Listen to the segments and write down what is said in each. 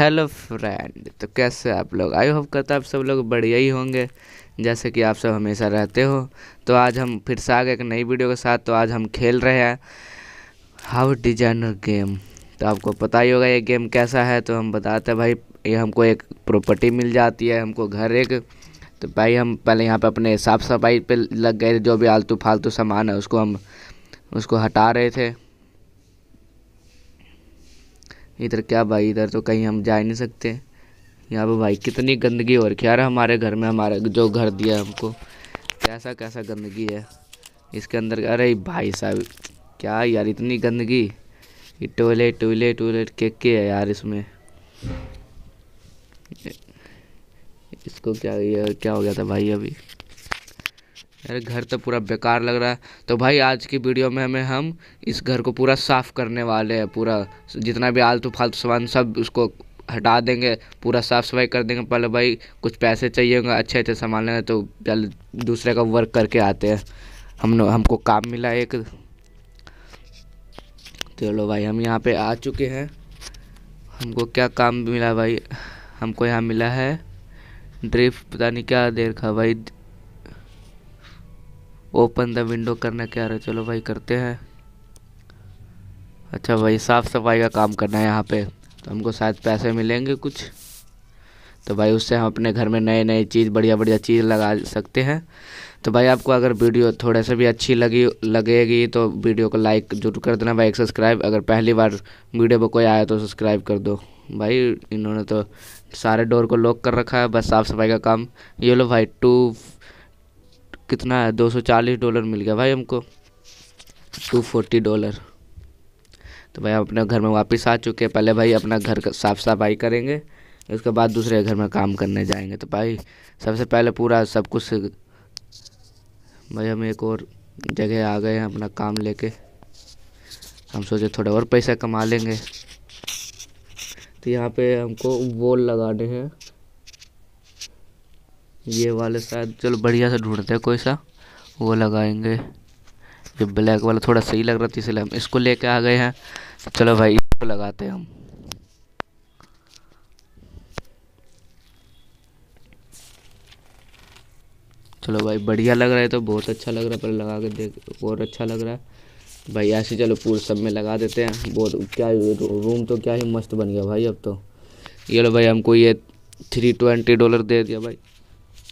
Hello friend तो कैसे आप लोग आई होप करता आप सब लोग बढ़िया ही होंगे जैसे कि आप सब हमेशा रहते हो तो आज हम फिर से आ गए एक नई वीडियो के साथ तो आज हम खेल रहे हैं हाउ डिजाइनर गेम तो आपको पता ही होगा ये गेम कैसा है तो हम बताते हैं भाई ये हमको एक प्रॉपर्टी मिल जाती है हमको घर एक तो भाई हम पहले यहाँ पर अपने साफ़ सफाई पर लग गए जो भी आलतू फालतू सामान है उसको हम उसको हटा रहे थे इधर क्या भाई इधर तो कहीं हम जा ही नहीं सकते यहाँ पर भाई कितनी गंदगी और क्या यार हमारे घर में हमारा जो घर दिया हमको कैसा कैसा गंदगी है इसके अंदर अरे भाई साहब क्या यार इतनी गंदगी ये टॉयलेट टॉयलेट टॉयलेट के के है यार इसमें इसको क्या ये क्या हो गया था भाई अभी मेरे घर तो पूरा बेकार लग रहा है तो भाई आज की वीडियो में हमें हम इस घर को पूरा साफ़ करने वाले हैं पूरा जितना भी आलतू फालतू सामान सब उसको हटा देंगे पूरा साफ़ सफाई कर देंगे पहले भाई कुछ पैसे चाहिए होंगे अच्छे अच्छे सामान लेने तो पहले दूसरे का वर्क करके आते हैं हम हमको काम मिला एक चलो भाई हम यहाँ पे आ चुके हैं हमको क्या काम मिला भाई हमको यहाँ मिला है ड्रिफ्ट पता नहीं क्या दे रखा भाई ओपन द विंडो करना क्या रहा चलो भाई करते हैं अच्छा भाई साफ़ सफाई का काम करना है यहाँ पे तो हमको शायद पैसे मिलेंगे कुछ तो भाई उससे हम अपने घर में नए नए चीज़ बढ़िया बढ़िया चीज़ लगा सकते हैं तो भाई आपको अगर वीडियो थोड़े से भी अच्छी लगी लगेगी तो वीडियो को लाइक जरूर कर देना भाई एक सब्सक्राइब अगर पहली बार वीडियो पर कोई आया तो सब्सक्राइब कर दो भाई इन्होंने तो सारे डोर को लॉक कर रखा है बस साफ़ सफाई का काम ये लो भाई टू कितना है 240 डॉलर मिल गया भाई हमको 240 डॉलर तो भाई हम अपने घर में वापस आ चुके हैं पहले भाई अपना घर का साफ सफाई करेंगे उसके बाद दूसरे घर में काम करने जाएंगे तो भाई सबसे पहले पूरा सब कुछ भाई हम एक और जगह आ गए हैं अपना काम लेके हम सोचे थोड़ा और पैसा कमा लेंगे तो यहाँ पे हमको वॉल लगाने हैं ये वाले शायद चलो बढ़िया सा ढूंढते हैं कोई सा वो लगाएंगे ये ब्लैक वाला थोड़ा सही लग रहा था इसलिए हम इसको लेके आ गए हैं चलो भाई इसको लगाते हैं हम चलो भाई बढ़िया लग रहा है तो बहुत अच्छा लग रहा है पर लगा के देख और अच्छा लग रहा है भाई ऐसे चलो पूरे सब में लगा देते हैं बहुत क्या रूम तो क्या ही मस्त बन गया भाई अब तो ये लो भाई हमको ये थ्री ट्वेंटी डॉलर दे दिया भाई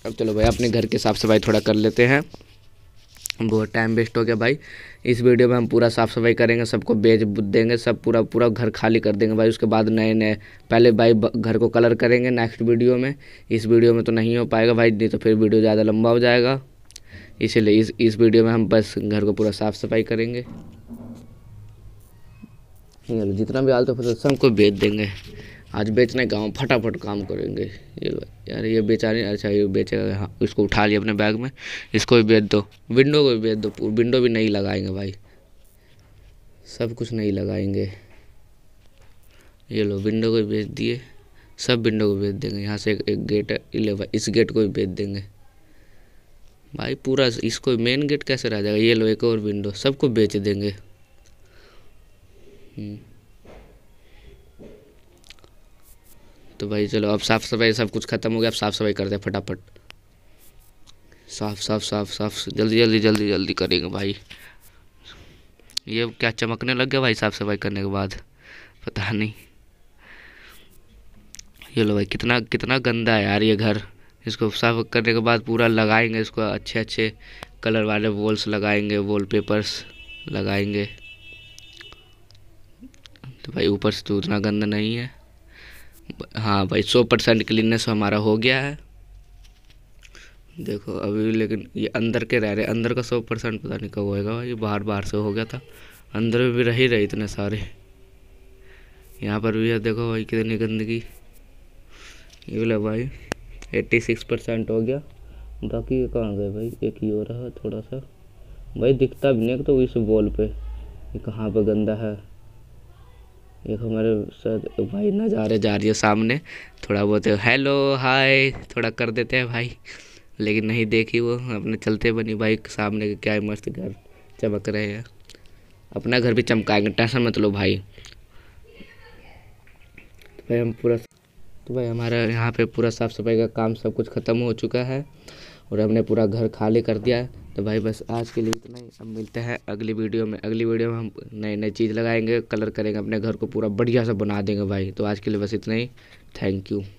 अब चलो भाई अपने घर की साफ़ सफाई थोड़ा कर लेते हैं बहुत टाइम वेस्ट हो गया भाई इस वीडियो में हम पूरा साफ़ सफाई करेंगे सबको बेच देंगे सब पूरा पूरा घर खाली कर देंगे भाई उसके बाद नए नए पहले भाई घर को कलर करेंगे नेक्स्ट वीडियो में इस वीडियो में तो नहीं हो पाएगा भाई नहीं तो फिर वीडियो ज़्यादा लंबा हो जाएगा इसीलिए इस इस वीडियो में हम बस घर को पूरा साफ़ सफाई करेंगे जितना भी आलते तो सबको बेच देंगे आज बेचने का हम फटाफट काम करेंगे ये यार ये बेचा नहीं अच्छा ये बेचेगा हाँ इसको उठा लिया अपने बैग में इसको भी बेच दो विंडो को भी बेच दो विंडो भी नहीं लगाएंगे भाई सब कुछ नहीं लगाएंगे ये लो विंडो को भी बेच दिए सब विंडो को बेच देंगे यहाँ से एक गेट ले इस गेट को भी बेच देंगे भाई पूरा इसको मेन गेट कैसे रह जाएगा ये लो एक और विंडो सबको बेच देंगे हम्म। तो भाई चलो अब साफ़ सफाई सब कुछ ख़त्म हो गया अब साफ़ सफाई करते हैं फटाफट साफ साफ साफ साफ जल्दी जल्दी जल्दी जल्दी करेंगे भाई ये क्या चमकने लग गया भाई साफ सफाई करने के बाद पता नहीं ये लो भाई कितना कितना गंदा है यार ये घर इसको साफ करने के बाद पूरा लगाएंगे इसको अच्छे अच्छे कलर वाले वॉल्स लगाएंगे वॉलपेपर्स लगाएंगे तो भाई ऊपर से तो उतना गंदा नहीं है हाँ भाई सौ परसेंट क्लीननेस हमारा हो गया है देखो अभी लेकिन ये अंदर के रह रहे अंदर का सौ परसेंट पता नहीं कब होएगा ये बाहर बाहर से हो गया था अंदर में भी रह ही रहे इतने सारे यहाँ पर भी है देखो भाई कितनी गंदगी ये बोला भाई एट्टी सिक्स परसेंट हो गया बाकी ये कहाँ गए भाई एक ही हो रहा है थोड़ा सा भाई दिखता भी नहीं तो इस बॉल पे कहाँ पर गंदा है एक हमारे सर भाई नज़ारे जा रही है सामने थोड़ा बहुत हेलो हाय थोड़ा कर देते हैं भाई लेकिन नहीं देखी वो अपने चलते बनी भाई सामने के क्या मस्त घर चमक रहे हैं अपना घर भी चमकाएंगे टेंशन मत लो भाई तो भाई हम पूरा तो भाई हमारा यहाँ पे पूरा साफ़ सफाई का काम सब कुछ ख़त्म हो चुका है और हमने पूरा घर खाली कर दिया तो भाई बस आज के लिए इतना ही अब मिलते हैं अगली वीडियो में अगली वीडियो में हम नई नई चीज़ लगाएंगे कलर करेंगे अपने घर को पूरा बढ़िया सा बना देंगे भाई तो आज के लिए बस इतना ही थैंक यू